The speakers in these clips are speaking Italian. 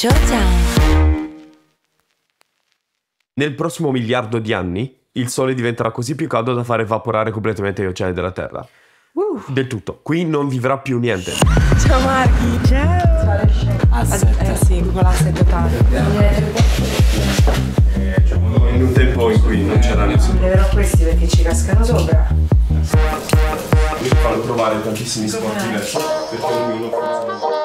Showtime. Nel prossimo miliardo di anni il Sole diventerà così più caldo da far evaporare completamente gli oceani della Terra. Uh. Del tutto. Qui non vivrà più niente. Ciao Marchi. Ciao. Aspetta, eh, sì, con la sette totale. In un tempo in cui non c'era nessuno. Leverò questi perché ci cascano sopra. Mi fanno provare tantissimi sport diversi perché ognuno funziona.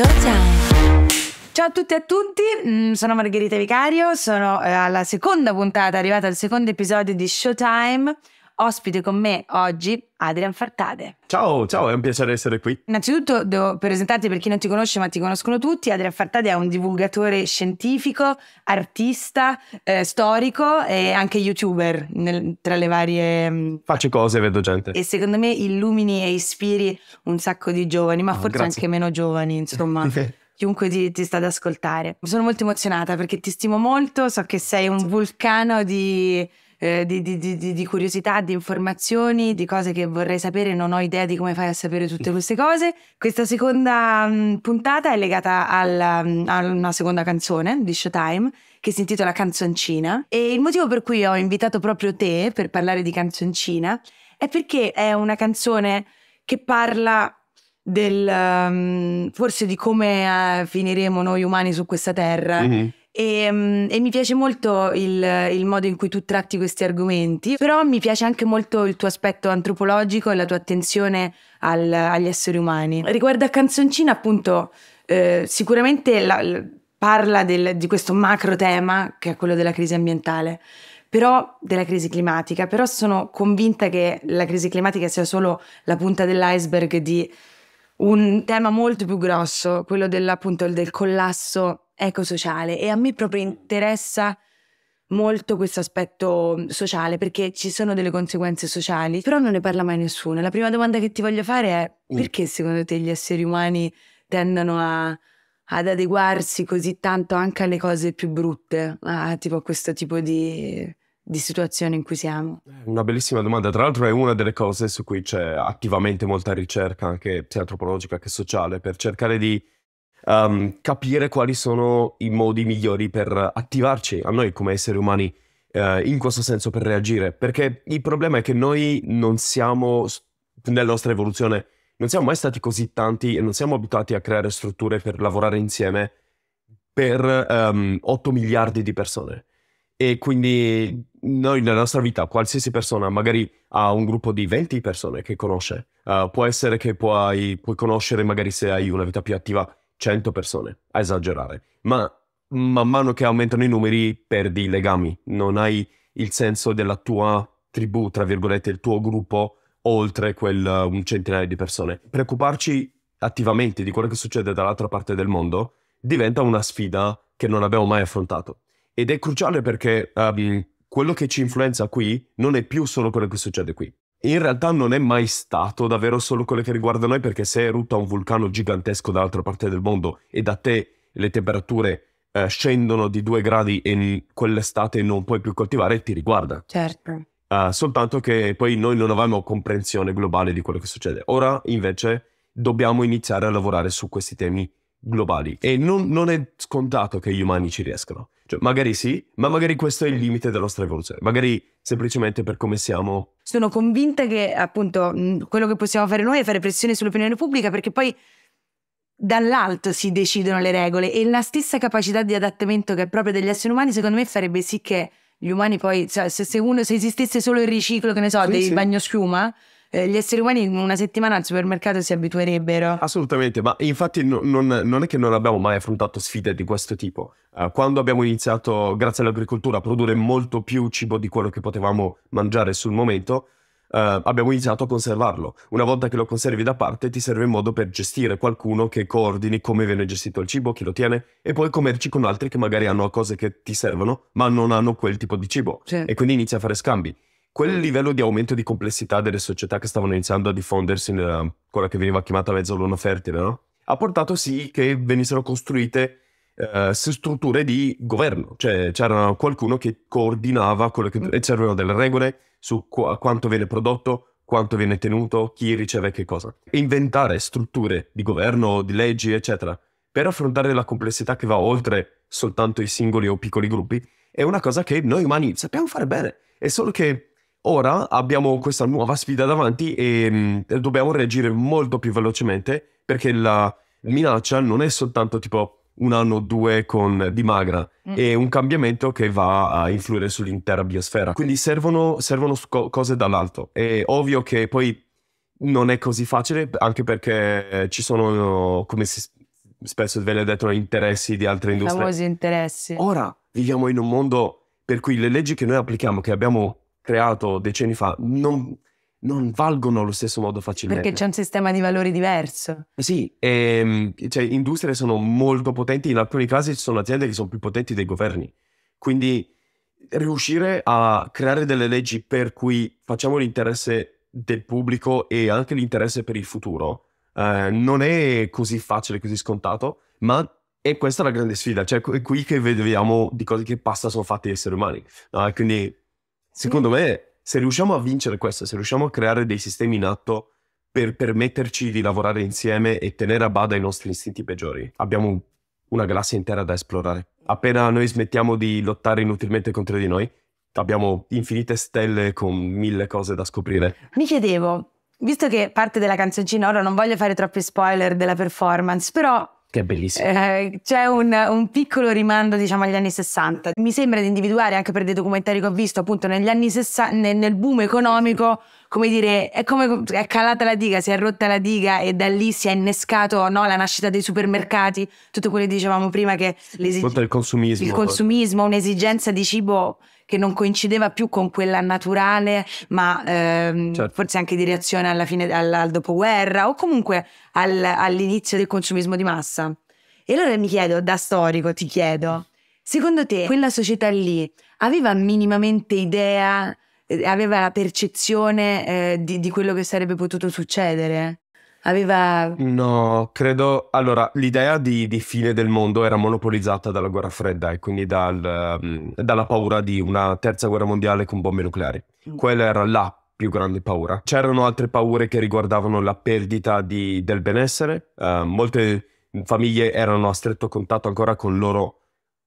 Showtime. Ciao a tutti e a tutti, mm, sono Margherita Vicario, sono eh, alla seconda puntata, arrivata al secondo episodio di Showtime. Ospite con me oggi Adrian Fartade. Ciao, ciao, è un piacere essere qui. Innanzitutto devo presentarti per chi non ti conosce, ma ti conoscono tutti. Adrian Fartade è un divulgatore scientifico, artista, eh, storico e anche youtuber nel, tra le varie. Mm, Faccio cose, vedo gente. E secondo me illumini e ispiri un sacco di giovani, ma oh, forse grazie. anche meno giovani, insomma. chiunque ti, ti, sta ad ascoltare. Sono molto emozionata perché ti stimo molto, so che sei un vulcano di eh, di, di, di, di, curiosità, di informazioni, di cose che vorrei sapere, non ho idea di come fai a sapere tutte mm. queste cose. Questa seconda mh, mm, puntata è legata al, mm, a una seconda canzone di Showtime che si intitola Canzoncina e il motivo per cui ho invitato proprio te per parlare di Canzoncina è perché è una canzone che parla del um, forse di come uh, finiremo noi umani su questa terra. Mm-hmm e, ehm, e mi piace molto il, il, modo in cui tu tratti questi argomenti, però mi piace anche molto il tuo aspetto antropologico e la tua attenzione al, agli esseri umani. Riguardo a Canzoncina, appunto, eh, sicuramente la, parla del, di questo macro tema che è quello della crisi ambientale però della crisi climatica, però sono convinta che la crisi climatica sia solo la punta dell'iceberg di un tema molto più grosso, quello appunto, del collasso ecosociale e a me proprio interessa molto questo aspetto sociale perché ci sono delle conseguenze sociali, però non ne parla mai nessuno. La prima domanda che ti voglio fare è mm. perché secondo te gli esseri umani tendono a, ad adeguarsi così tanto anche alle cose più brutte, a, tipo a questo tipo di, di situazione in cui siamo? Eh, una bellissima domanda, tra l'altro è una delle cose su cui c'è attivamente molta ricerca, anche sia antropologica che sociale, per cercare di um, capire quali sono i modi migliori per attivarci a noi come esseri umani uh, in questo senso per reagire. Perché il problema è che noi non siamo, nella nostra evoluzione, non siamo mai stati così tanti e non siamo abituati a creare strutture per lavorare insieme per um, ehm, 8 miliardi di persone. E quindi noi nella nostra vita, qualsiasi persona, magari ha un gruppo di 20 persone che conosce, uh, può essere che puoi, puoi, conoscere magari se hai una vita più attiva 100 persone, a esagerare. Ma man mano che aumentano i numeri perdi i legami, non hai il senso della tua tribù, tra virgolette, il tuo gruppo oltre quel un centinaio di persone. Preoccuparci attivamente di quello che succede dall'altra parte del mondo diventa una sfida che non abbiamo mai affrontato. Ed è cruciale perché um, quello che ci influenza qui non è più solo quello che succede qui, in realtà non è mai stato davvero solo quello che riguarda noi, perché se erutta un vulcano gigantesco dall'altra parte del mondo e da te le temperature eh, scendono di due gradi e quell'estate non puoi più coltivare, ti riguarda. Certo. Uh, soltanto che poi noi non avevamo comprensione globale di quello che succede. Ora invece dobbiamo iniziare a lavorare su questi temi globali e non, non è scontato che gli umani ci riescano. Cioè, magari sì, ma magari questo è il limite della nostra evoluzione. Magari semplicemente per come siamo. Sono convinta che appunto quello che possiamo fare noi è fare pressione sull'opinione pubblica perché poi dall'alto si decidono le regole e la stessa capacità di adattamento che è proprio degli esseri umani secondo me farebbe sì che gli umani poi, cioè, se, uno, se esistesse solo il riciclo, che ne so, sì, dei sì. bagnoschiuma, eh, gli esseri umani in una settimana al supermercato si abituerebbero. Assolutamente, ma infatti non, non è che non abbiamo mai affrontato sfide di questo tipo. Eh, quando abbiamo iniziato, grazie all'agricoltura, a produrre molto più cibo di quello che potevamo mangiare sul momento, Uh, abbiamo iniziato a conservarlo. Una volta che lo conservi da parte, ti serve un modo per gestire qualcuno che coordini come viene gestito il cibo, chi lo tiene, e poi commerci con altri che magari hanno cose che ti servono, ma non hanno quel tipo di cibo. Sì. E quindi inizi a fare scambi quel livello di aumento di complessità delle società che stavano iniziando a diffondersi nella quella che veniva chiamata mezzaluna fertile, no? ha portato sì che venissero costruite eh, strutture di governo, cioè c'era qualcuno che coordinava quello che... Mm. e c'erano delle regole su qu- quanto viene prodotto, quanto viene tenuto, chi riceve che cosa. Inventare strutture di governo, di leggi, eccetera, per affrontare la complessità che va oltre soltanto i singoli o piccoli gruppi, è una cosa che noi umani sappiamo fare bene. È solo che Ora abbiamo questa nuova sfida davanti e mh, mm, dobbiamo reagire molto più velocemente perché la minaccia non è soltanto tipo un anno o due con dimagra, mm. è un cambiamento che va a influire sull'intera biosfera. Quindi servono, servono co- cose dall'alto. È ovvio che poi non è così facile, anche perché ci sono, come si, spesso ve l'ho detto, interessi di altre industrie. Famosi interessi. Ora viviamo in un mondo per cui le leggi che noi applichiamo, che abbiamo creato decenni fa non, non valgono allo stesso modo facilmente. Perché c'è un sistema di valori diverso. Eh sì, e, ehm, cioè, industrie sono molto potenti, in alcuni casi ci sono aziende che sono più potenti dei governi. Quindi riuscire a creare delle leggi per cui facciamo l'interesse del pubblico e anche l'interesse per il futuro eh, non è così facile, così scontato, ma è questa la grande sfida. Cioè, è qui che vediamo di cose che passa sono fatti esseri umani. No? Quindi Secondo me, se riusciamo a vincere questo, se riusciamo a creare dei sistemi in atto per permetterci di lavorare insieme e tenere a bada i nostri istinti peggiori, abbiamo una galassia intera da esplorare. Appena noi smettiamo di lottare inutilmente contro di noi, abbiamo infinite stelle con mille cose da scoprire. Mi chiedevo, visto che parte della canzoncina, ora non voglio fare troppi spoiler della performance, però che è bellissimo. Eh, c'è un, un, piccolo rimando, diciamo, agli anni 60. Mi sembra di individuare, anche per dei documentari che ho visto, appunto, negli anni 60, nel, nel boom economico, come dire, è come è calata la diga, si è rotta la diga e da lì si è innescato no, la nascita dei supermercati, tutto quello che dicevamo prima che l'esig- il consumismo. Il consumismo, un'esigenza di cibo che non coincideva più con quella naturale, ma ehm, certo. forse anche di reazione alla fine, al, al dopoguerra o comunque al, all'inizio del consumismo di massa. E allora mi chiedo, da storico ti chiedo, secondo te quella società lì aveva minimamente idea, eh, aveva la percezione eh, di, di quello che sarebbe potuto succedere? Aveva... No, credo... Allora, l'idea di, di, fine del mondo era monopolizzata dalla guerra fredda e quindi dal, mm. dalla paura di una terza guerra mondiale con bombe nucleari. Mm. Quella era la più grande paura. C'erano altre paure che riguardavano la perdita di, del benessere. Uh, molte famiglie erano a stretto contatto ancora con loro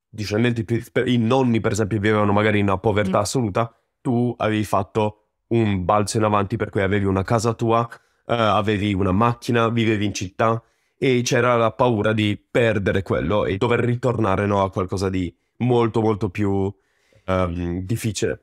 discendenti. I nonni, per esempio, vivevano magari in una povertà mm. assoluta. Tu avevi fatto un balzo in avanti per cui avevi una casa tua eh, avevi una macchina, vivevi in città e c'era la paura di perdere quello e dover ritornare no, a qualcosa di molto molto più um, difficile.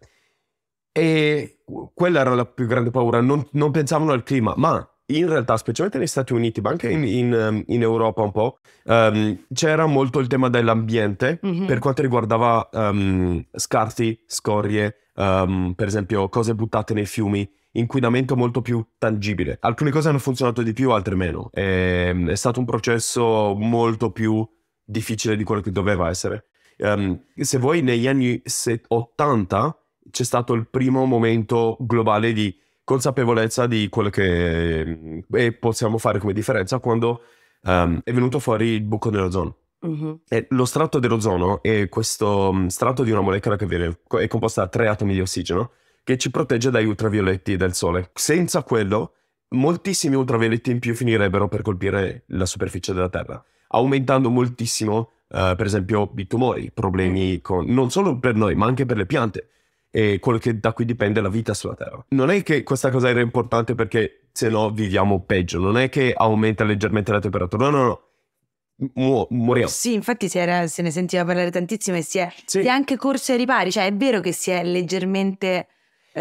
E quella era la più grande paura, non, non, pensavano al clima, ma in realtà, specialmente negli Stati Uniti, ma anche in, in, ehm, in Europa un po', um, c'era molto il tema dell'ambiente mm-hmm. per quanto riguardava um, scarti, scorie, per esempio cose buttate nei fiumi, inquinamento molto più tangibile. Alcune cose hanno funzionato di più, altre meno. È, ehm, è stato un processo molto più difficile di quello che doveva essere. Um, se vuoi, negli anni 80 c'è stato il primo momento globale di consapevolezza di quello che eh, possiamo fare come differenza quando um, è venuto fuori il buco dell'ozono. Uh-huh. lo strato dell'ozono è questo strato di una molecola che viene, è composta da tre atomi di ossigeno che ci protegge dai ultravioletti del sole. Senza quello, moltissimi ultravioletti in più finirebbero per colpire la superficie della Terra, aumentando moltissimo, uh, per esempio, i tumori, problemi con, non solo per noi, ma anche per le piante e quello che da qui dipende la vita sulla Terra. Non è che questa cosa era importante perché se no viviamo peggio, non è che aumenta leggermente la temperatura, no, no, no. Mu- moriamo. Sì, infatti si era, se ne sentiva parlare tantissimo e si è, sì. si è anche corso ai ripari, cioè è vero che si è leggermente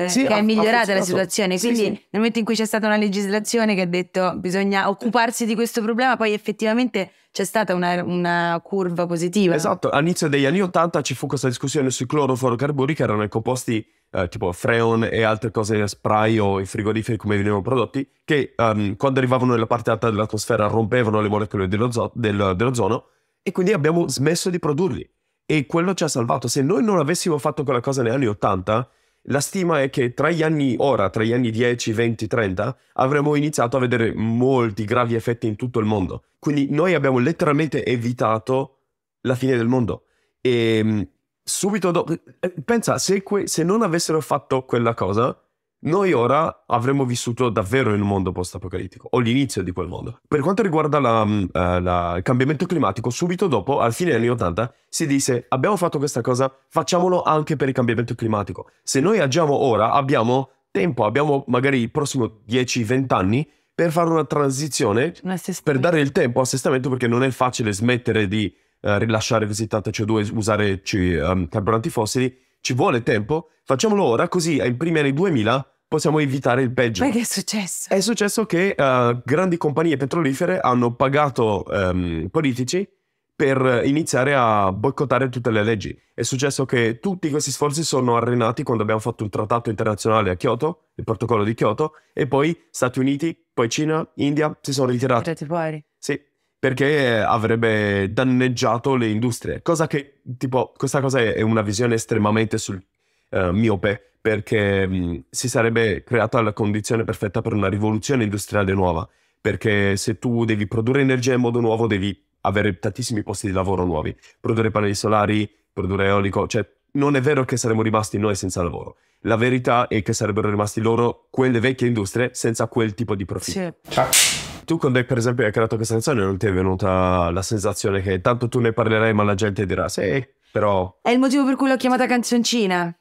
eh, sì, che ha, è migliorata la situazione. Quindi sì, sì. nel momento in cui c'è stata una legislazione che ha detto bisogna occuparsi di questo problema, poi effettivamente c'è stata una, una curva positiva. Esatto, all'inizio degli anni 80 ci fu questa discussione sui clorofluorocarburi che erano i composti eh, tipo freon e altre cose spray o i frigoriferi come venivano prodotti, che um, quando arrivavano nella parte alta dell'atmosfera rompevano le molecole dell'ozo- dell'ozono e quindi abbiamo smesso di produrli. E quello ci ha salvato. Se noi non avessimo fatto quella cosa negli anni 80, la stima è che tra gli anni ora, tra gli anni 10, 20, 30, avremo iniziato a vedere molti gravi effetti in tutto il mondo. Quindi noi abbiamo letteralmente evitato la fine del mondo. E ehm, subito dopo... Eh, pensa, se, que- se non avessero fatto quella cosa, noi ora avremmo vissuto davvero in un mondo post-apocalittico, o l'inizio di quel mondo. Per quanto riguarda la, uh, la, il cambiamento climatico, subito dopo, al fine degli anni 80, si disse abbiamo fatto questa cosa, facciamolo anche per il cambiamento climatico. Se noi agiamo ora, abbiamo tempo, abbiamo magari i prossimi 10-20 anni per fare una transizione, un per dare il tempo a assestamento, perché non è facile smettere di uh, rilasciare così tanta CO2, usare um, carburanti fossili ci vuole tempo? Facciamolo ora, così ai primi anni 2000 possiamo evitare il peggio. Ma che è successo? È successo che uh, grandi compagnie petrolifere hanno pagato um, politici per iniziare a boicottare tutte le leggi. È successo che tutti questi sforzi sono arenati quando abbiamo fatto un trattato internazionale a Kyoto, il protocollo di Kyoto, e poi Stati Uniti, poi Cina, India si sono ritirati. Tirati fuori. Sì, perché avrebbe danneggiato le industrie. Cosa che, tipo, questa cosa è una visione estremamente sul, uh, miope, perché mh, mm, si sarebbe creata la condizione perfetta per una rivoluzione industriale nuova, perché se tu devi produrre energia in modo nuovo devi avere tantissimi posti di lavoro nuovi, produrre pannelli solari, produrre eolico, cioè non è vero che saremmo rimasti noi senza lavoro. La verità è che sarebbero rimasti loro, quelle vecchie industrie, senza quel tipo di profitto. Sì. Ciao. Tu quando hai per esempio hai creato questa canzone non ti è venuta la sensazione che tanto tu ne parlerai ma la gente dirà sì, però... È il motivo per cui l'ho chiamata canzoncina.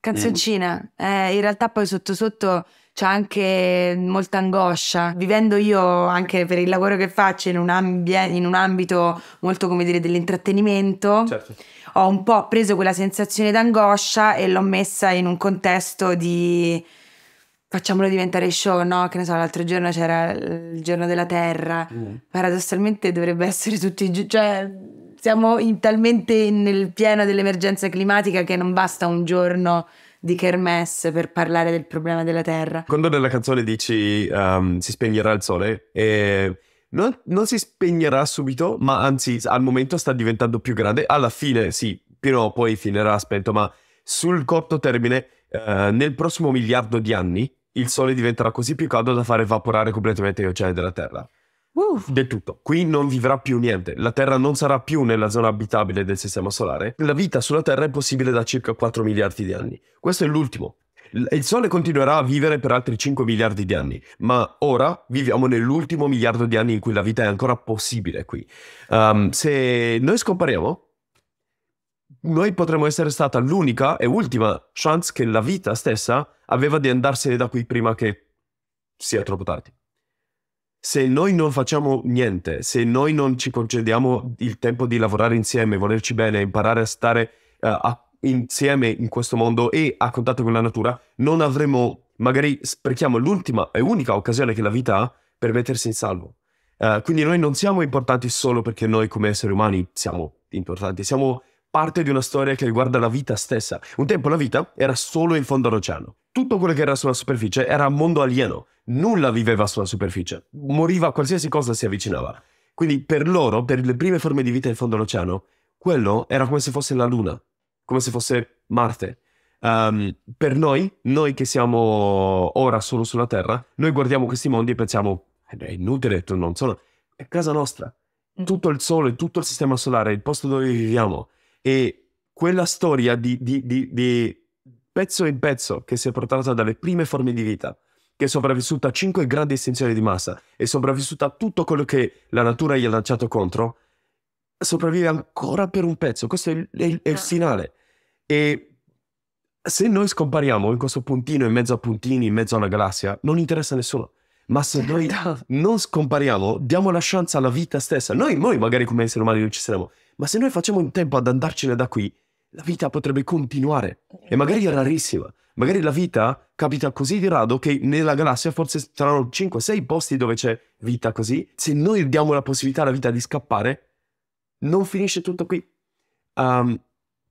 Canzoncina. Mm. Eh, in realtà poi sotto sotto c'è anche molta angoscia. Vivendo io anche per il lavoro che faccio in un, ambi- in un ambito molto, come dire, dell'intrattenimento, certo. ho un po' preso quella sensazione d'angoscia e l'ho messa in un contesto di facciamolo diventare show, no? Che ne so, l'altro giorno c'era il giorno della Terra. Mm. Paradossalmente dovrebbe essere tutti i giorni, cioè siamo in, talmente nel pieno dell'emergenza climatica che non basta un giorno di kermesse per parlare del problema della Terra. Quando nella canzone dici um, si spegnerà il sole, eh, non, non si spegnerà subito, ma anzi al momento sta diventando più grande. Alla fine sì, prima o poi finirà spento, ma sul corto termine, eh, nel prossimo miliardo di anni, il sole diventerà così più caldo da far evaporare completamente gli oceani della Terra. Uh. Del tutto. Qui non vivrà più niente. La Terra non sarà più nella zona abitabile del Sistema Solare. La vita sulla Terra è possibile da circa 4 miliardi di anni. Questo è l'ultimo. Il Sole continuerà a vivere per altri 5 miliardi di anni, ma ora viviamo nell'ultimo miliardo di anni in cui la vita è ancora possibile qui. Um, se noi scompariamo, noi potremmo essere stata l'unica e ultima chance che la vita stessa aveva di andarsene da qui prima che sia troppo tardi. Se noi non facciamo niente, se noi non ci concediamo il tempo di lavorare insieme, volerci bene, imparare a stare uh, a insieme in questo mondo e a contatto con la natura, non avremo, magari sprechiamo l'ultima e unica occasione che la vita ha per mettersi in salvo. Uh, quindi noi non siamo importanti solo perché noi come esseri umani siamo importanti, siamo parte di una storia che riguarda la vita stessa. Un tempo la vita era solo in fondo all'oceano. Tutto quello che era sulla superficie era mondo alieno. Nulla viveva sulla superficie. Moriva qualsiasi cosa si avvicinava. Quindi per loro, per le prime forme di vita in fondo all'oceano, quello era come se fosse la Luna, come se fosse Marte. Um, per noi, noi che siamo ora solo sulla Terra, noi guardiamo questi mondi e pensiamo, eh, è inutile, non sono, è casa nostra. Mm. Tutto il Sole, tutto il Sistema Solare, il posto dove viviamo, e quella storia di, di, di, di pezzo in pezzo che si è portata dalle prime forme di vita, che è sopravvissuta a cinque grandi estinzioni di massa, e sopravvissuta a tutto quello che la natura gli ha lanciato contro, sopravvive ancora per un pezzo. Questo è il, è il, è il ah. finale. E se noi scompariamo in questo puntino, in mezzo a puntini, in mezzo a una galassia, non interessa a nessuno. Ma se noi non scompariamo, diamo la chance alla vita stessa. Noi, noi magari come esseri umani non ci saremo, ma se noi facciamo in tempo ad andarcene da qui, la vita potrebbe continuare e magari è rarissima. Magari la vita capita così di rado che nella galassia forse saranno 5-6 posti dove c'è vita così. Se noi diamo la possibilità alla vita di scappare, non finisce tutto qui. Um,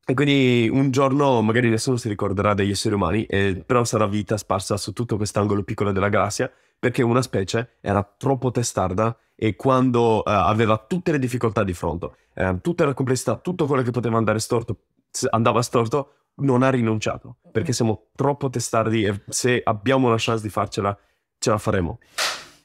e quindi un giorno magari nessuno si ricorderà degli esseri umani, eh, però sarà vita sparsa su tutto quest'angolo piccolo della galassia perché una specie era troppo testarda e quando uh, aveva tutte le difficoltà di fronte, uh, tutta la complessità, tutto quello che poteva andare storto, andava storto, non ha rinunciato, perché siamo troppo testardi e se abbiamo la chance di farcela, ce la faremo.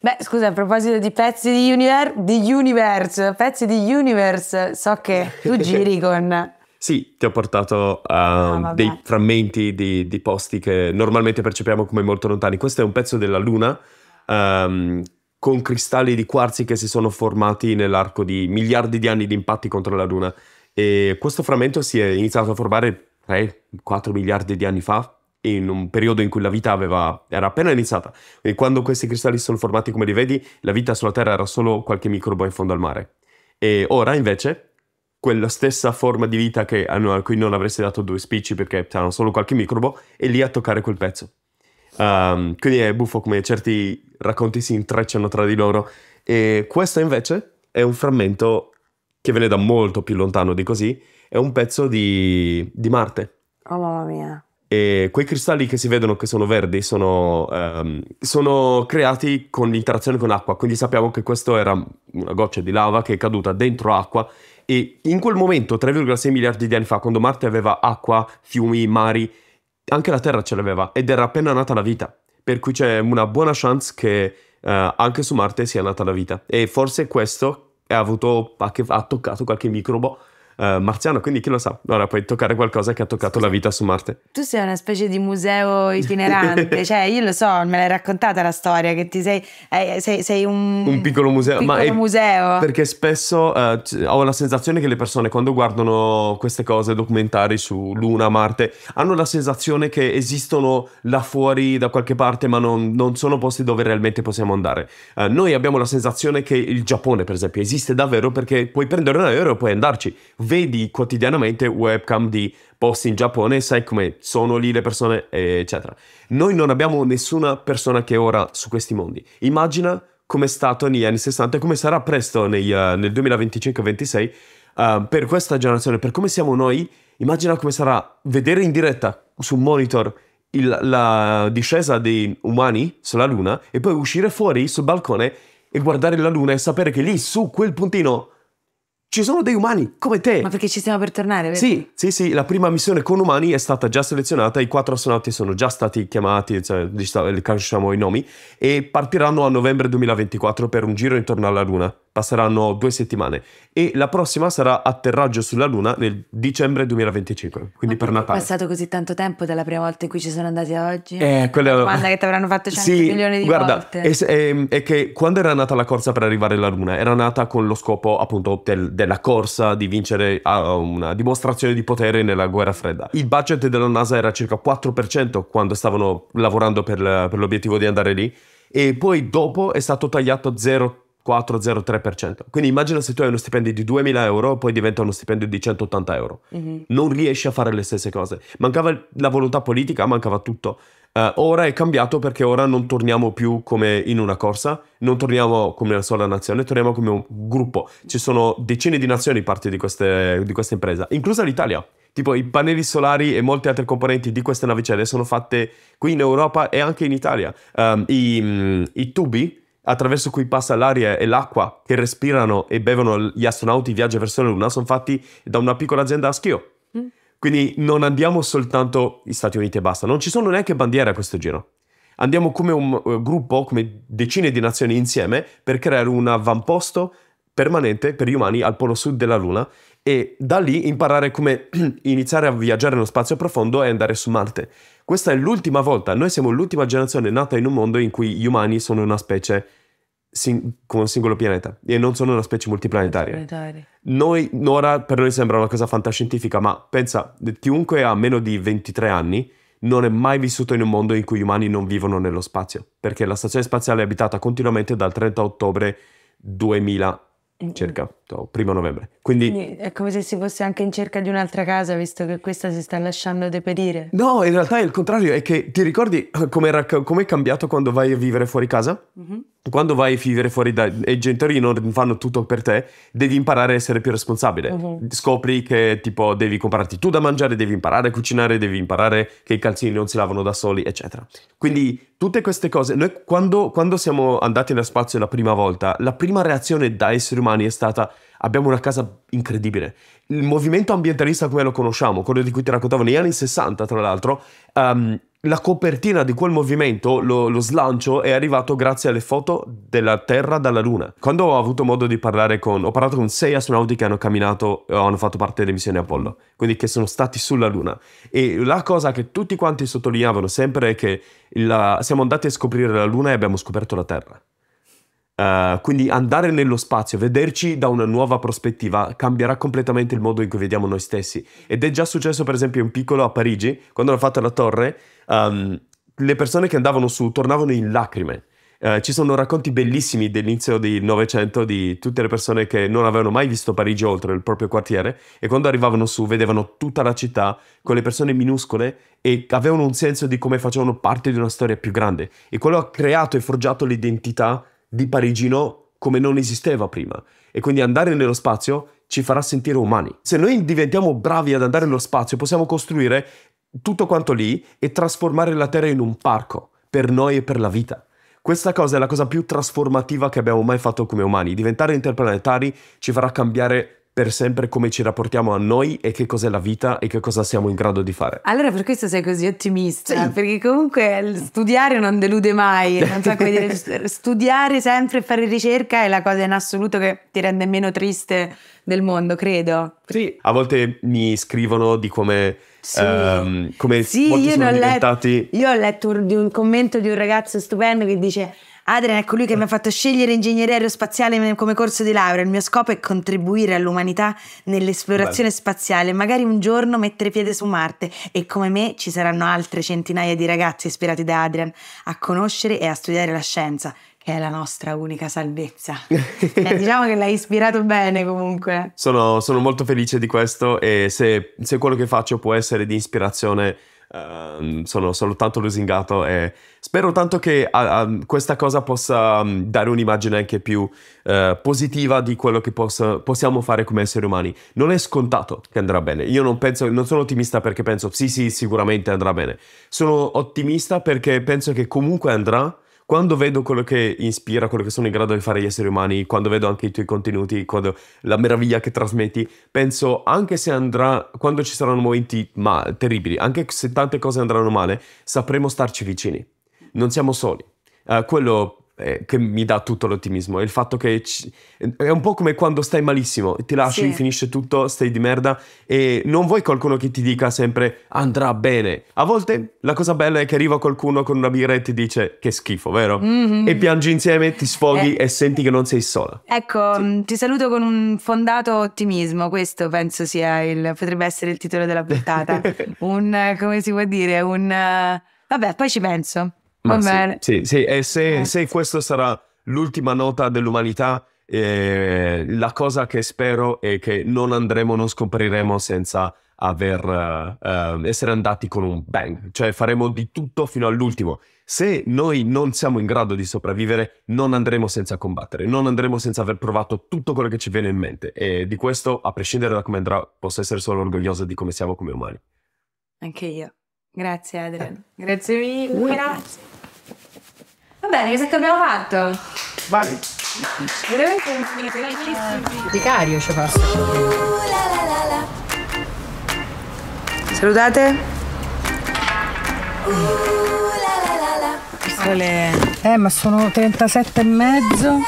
Beh, scusa, a proposito di pezzi di, univer- di universe, pezzi di universe, so che tu giri con... Sì, ti ho portato uh, ah, dei frammenti di, di, posti che normalmente percepiamo come molto lontani. Questo è un pezzo della Luna um, con cristalli di quarzi che si sono formati nell'arco di miliardi di anni di impatti contro la Luna. E questo frammento si è iniziato a formare 3-4 miliardi di anni fa, in un periodo in cui la vita aveva, era appena iniziata. E quando questi cristalli si sono formati come li vedi, la vita sulla Terra era solo qualche microbo in fondo al mare. E ora, invece, quella stessa forma di vita che, a cui non avresti dato due spicci perché c'erano solo qualche microbo, è lì a toccare quel pezzo. Um, quindi è buffo come certi racconti si intrecciano tra di loro. E questo invece è un frammento che viene da molto più lontano di così. È un pezzo di, di Marte. Oh mamma mia. E quei cristalli che si vedono che sono verdi sono, um, sono creati con l'interazione con l'acqua, quindi sappiamo che questa era una goccia di lava che è caduta dentro acqua e in quel momento, 3,6 miliardi di anni fa, quando Marte aveva acqua, fiumi, mari anche la Terra ce l'aveva ed era appena nata la vita, per cui c'è una buona chance che eh, anche su Marte sia nata la vita e forse questo ha, avuto, ha toccato qualche microbo eh, marziano, quindi chi lo sa, ora puoi toccare qualcosa che ha toccato Scusa. la vita su Marte. Tu sei una specie di museo itinerante, cioè io lo so, me l'hai raccontata la storia, che ti sei, eh, sei, sei un, un, piccolo museo, piccolo ma museo. perché spesso eh, ho la sensazione che le persone quando guardano queste cose, documentari su Luna, Marte, hanno la sensazione che esistono là fuori da qualche parte, ma non, non sono posti dove realmente possiamo andare. Eh, noi abbiamo la sensazione che il Giappone, per esempio, esiste davvero perché puoi prendere un aereo e puoi andarci vedi quotidianamente webcam di posti in Giappone, sai come sono lì le persone, eccetera. Noi non abbiamo nessuna persona che ora su questi mondi. Immagina come è stato negli anni 60 e come sarà presto nei, uh, nel 2025-26 uh, eh, per questa generazione, per come siamo noi, immagina come sarà vedere in diretta su un monitor il, la discesa dei umani sulla Luna e poi uscire fuori sul balcone e guardare la Luna e sapere che lì su quel puntino ci sono dei umani come te. Ma perché ci stiamo per tornare, vero? Sì, sì, sì, la prima missione con umani è stata già selezionata, i quattro astronauti sono già stati chiamati, cioè, conosciamo i nomi, e partiranno a novembre 2024 per un giro intorno alla Luna. Passeranno due settimane e la prossima sarà atterraggio sulla Luna nel dicembre 2025, quindi Ma per Natale. È passato così tanto tempo dalla prima volta in cui ci sono andati a oggi? Eh, quella... è domanda che ti avranno fatto 100 sì, milioni di guarda, volte? Guarda, è, è, è, che quando era nata la corsa per arrivare alla Luna, era nata con lo scopo appunto del, del della corsa di vincere a una dimostrazione di potere nella guerra fredda. Il budget della NASA era circa 4% quando stavano lavorando per, per l'obiettivo di andare lì e poi dopo è stato tagliato 0,403%. Quindi immagina se tu hai uno stipendio di 2000 euro, poi diventa uno stipendio di 180 euro. Mm-hmm. Non riesci a fare le stesse cose. Mancava la volontà politica, mancava tutto. Uh, ora è cambiato perché ora non torniamo più come in una corsa, non torniamo come una sola nazione, torniamo come un gruppo. Ci sono decine di nazioni parte di, queste, di questa impresa, inclusa l'Italia. Tipo i pannelli solari e molte altre componenti di queste navicelle sono fatte qui in Europa e anche in Italia. Um, i, mm, I tubi attraverso cui passa l'aria e l'acqua che respirano e bevono gli astronauti in viaggio verso la Luna sono fatti da una piccola azienda a schio quindi non andiamo soltanto gli Stati Uniti e basta, non ci sono neanche bandiere a questo giro. Andiamo come un uh, gruppo, come decine di nazioni insieme, per creare un avamposto permanente per gli umani al polo sud della Luna e da lì imparare come iniziare a viaggiare nello spazio profondo e andare su Marte. Questa è l'ultima volta, noi siamo l'ultima generazione nata in un mondo in cui gli umani sono una specie sin- come un singolo pianeta e non sono una specie multiplanetaria. Noi, ora per noi sembra una cosa fantascientifica, ma pensa, chiunque ha meno di 23 anni non è mai vissuto in un mondo in cui gli umani non vivono nello spazio, perché la stazione spaziale è abitata continuamente dal 30 ottobre 2000 circa, cioè, primo novembre. Quindi, è come se si fosse anche in cerca di un'altra casa, visto che questa si sta lasciando deperire. No, in realtà è il contrario, è che ti ricordi come è cambiato quando vai a vivere fuori casa? Mm-hmm quando vai a vivere fuori da, e i genitori non fanno tutto per te, devi imparare a essere più responsabile. Uh-huh. Scopri che tipo devi comprarti tu da mangiare, devi imparare a cucinare, devi imparare che i calzini non si lavano da soli, eccetera. Quindi tutte queste cose, noi quando, quando siamo andati nello spazio la prima volta, la prima reazione da esseri umani è stata abbiamo una casa incredibile. Il movimento ambientalista come lo conosciamo, quello di cui ti raccontavo negli anni 60 tra l'altro, um, la copertina di quel movimento, lo, lo, slancio, è arrivato grazie alle foto della Terra dalla Luna. Quando ho avuto modo di parlare con... ho parlato con sei astronauti che hanno camminato, eh, hanno fatto parte delle missioni Apollo, quindi che sono stati sulla Luna. E la cosa che tutti quanti sottolineavano sempre è che la, siamo andati a scoprire la Luna e abbiamo scoperto la Terra. Uh, quindi andare nello spazio, vederci da una nuova prospettiva, cambierà completamente il modo in cui vediamo noi stessi. Ed è già successo, per esempio, in piccolo a Parigi, quando hanno fatto la torre, um, le persone che andavano su tornavano in lacrime. Uh, ci sono racconti bellissimi dell'inizio del Novecento di tutte le persone che non avevano mai visto Parigi oltre il proprio quartiere e quando arrivavano su vedevano tutta la città con le persone minuscole e avevano un senso di come facevano parte di una storia più grande e quello ha creato e forgiato l'identità di Parigino come non esisteva prima. E quindi andare nello spazio ci farà sentire umani. Se noi diventiamo bravi ad andare nello spazio, possiamo costruire tutto quanto lì e trasformare la Terra in un parco per noi e per la vita. Questa cosa è la cosa più trasformativa che abbiamo mai fatto come umani. Diventare interplanetari ci farà cambiare per sempre come ci rapportiamo a noi e che cos'è la vita e che cosa siamo in grado di fare. Allora per questo sei così ottimista, sì. perché comunque studiare non delude mai, non so come dire, studiare sempre e fare ricerca è la cosa in assoluto che ti rende meno triste del mondo, credo. Sì, a volte mi scrivono di come... Sì, um, come sì, molti sono diventati... Letto, io ho letto un, un commento di un ragazzo stupendo che dice Adrian è colui ecco che mi ha fatto scegliere ingegneria aerospaziale come corso di laurea. Il mio scopo è contribuire all'umanità nell'esplorazione spaziale. Magari un giorno mettere piede su Marte. E come me ci saranno altre centinaia di ragazzi ispirati da Adrian a conoscere e a studiare la scienza che è la nostra unica salvezza. eh, diciamo che l'hai ispirato bene comunque. Sono, sono molto felice di questo e se, se, quello che faccio può essere di ispirazione Uh, sono tanto lusingato e spero tanto che a, questa cosa possa um, dare un'immagine anche più uh, positiva di quello che possa, possiamo fare come esseri umani. Non è scontato che andrà bene. Io non, penso, non sono ottimista perché penso sì, sì, sicuramente andrà bene. Sono ottimista perché penso che comunque andrà quando vedo quello che ispira, quello che sono in grado di fare gli esseri umani, quando vedo anche i tuoi contenuti, quando, la meraviglia che trasmetti, penso anche se andrà, quando ci saranno momenti ma, terribili, anche se tante cose andranno male, sapremo starci vicini. Non siamo soli. Uh, quello eh, che mi dà tutto l'ottimismo. È il fatto che ci... è un po' come quando stai malissimo, ti lasci, sì. finisce tutto, stai di merda e non vuoi qualcuno che ti dica sempre andrà bene. A volte la cosa bella è che arriva qualcuno con una birra e ti dice che schifo, vero? Mm-hmm. E piangi insieme, ti sfoghi eh. e senti che non sei sola. Ecco, sì. Mm, ti saluto con un fondato ottimismo, questo penso sia il potrebbe essere il titolo della puntata. un eh, come si può dire, un eh, Vabbè, poi ci penso. Va bene. Sì, sì, e se, eh. se questa sarà l'ultima nota dell'umanità, eh, la cosa che spero è che non andremo, non scompariremo senza aver, eh, essere andati con un bang, cioè faremo di tutto fino all'ultimo. Se noi non siamo in grado di sopravvivere, non andremo senza combattere, non andremo senza aver provato tutto quello che ci viene in mente e di questo, a prescindere da come andrà, posso essere solo orgogliosa di come siamo come umani. Anche io. Grazie Adrian, grazie mille. Grazie. Va bene, che sacco abbiamo fatto? Vai! Veramente un vicario ci passa. Salutate. Eh, ma sono 37 e mezzo.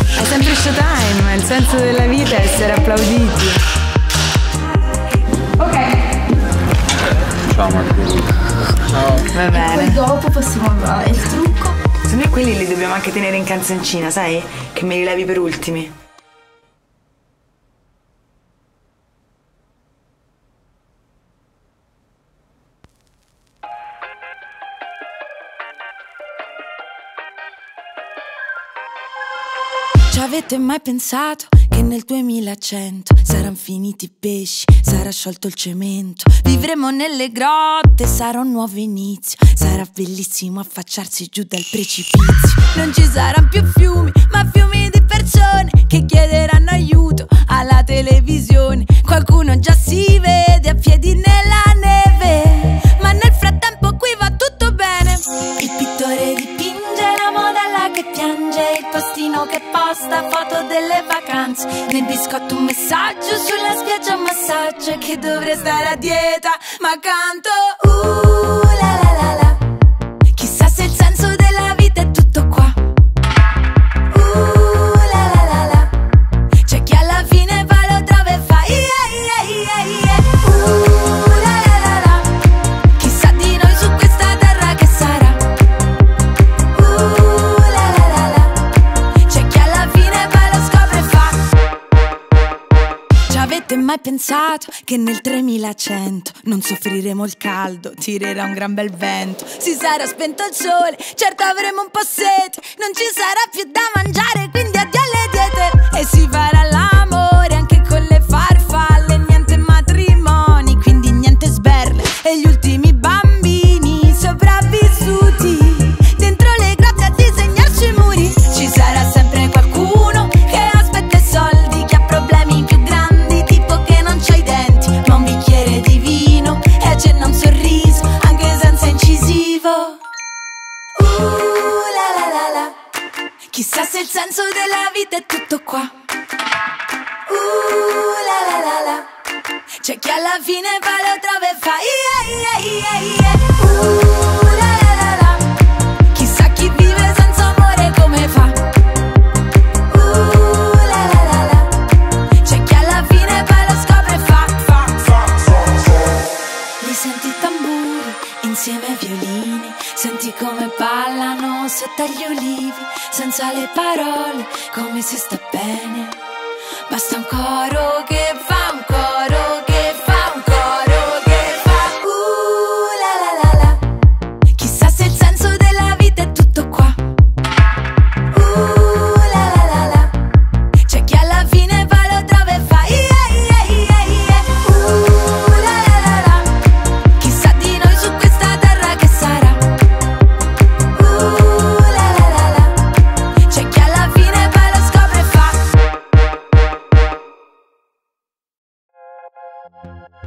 È sempre showtime, il senso della vita è essere applauditi. Ok. Ciao Marco. Ciao. Va bene. Poi dopo possiamo andare. Noi quelli li dobbiamo anche tenere in canzoncina, sai? Che me li levi per ultimi. Ci avete mai pensato nel 2100 saranno finiti i pesci, sarà sciolto il cemento. Vivremo nelle grotte, sarà un nuovo inizio. Sarà bellissimo affacciarsi giù dal precipizio. Non ci saranno più fiumi, ma fiumi di persone che chiederanno aiuto alla televisione. Qualcuno già si vede. posta foto delle vacanze Nel biscotto un messaggio sulla spiaggia un massaggio Che dovrei stare a dieta ma canto uh, la la la la avete mai pensato che nel 3100 non soffriremo il caldo, tirerà un gran bel vento, si sarà spento il sole, certo avremo un po' sete, non ci sarà più da mangiare, quindi addio alle diete e si farà l'anno. chissà se il senso della vita è tutto qua. Uh la la la la. C'è chi alla fine va le trove e fa ia ia ia ia. Uh. le parole, come si sta bene. Thank you.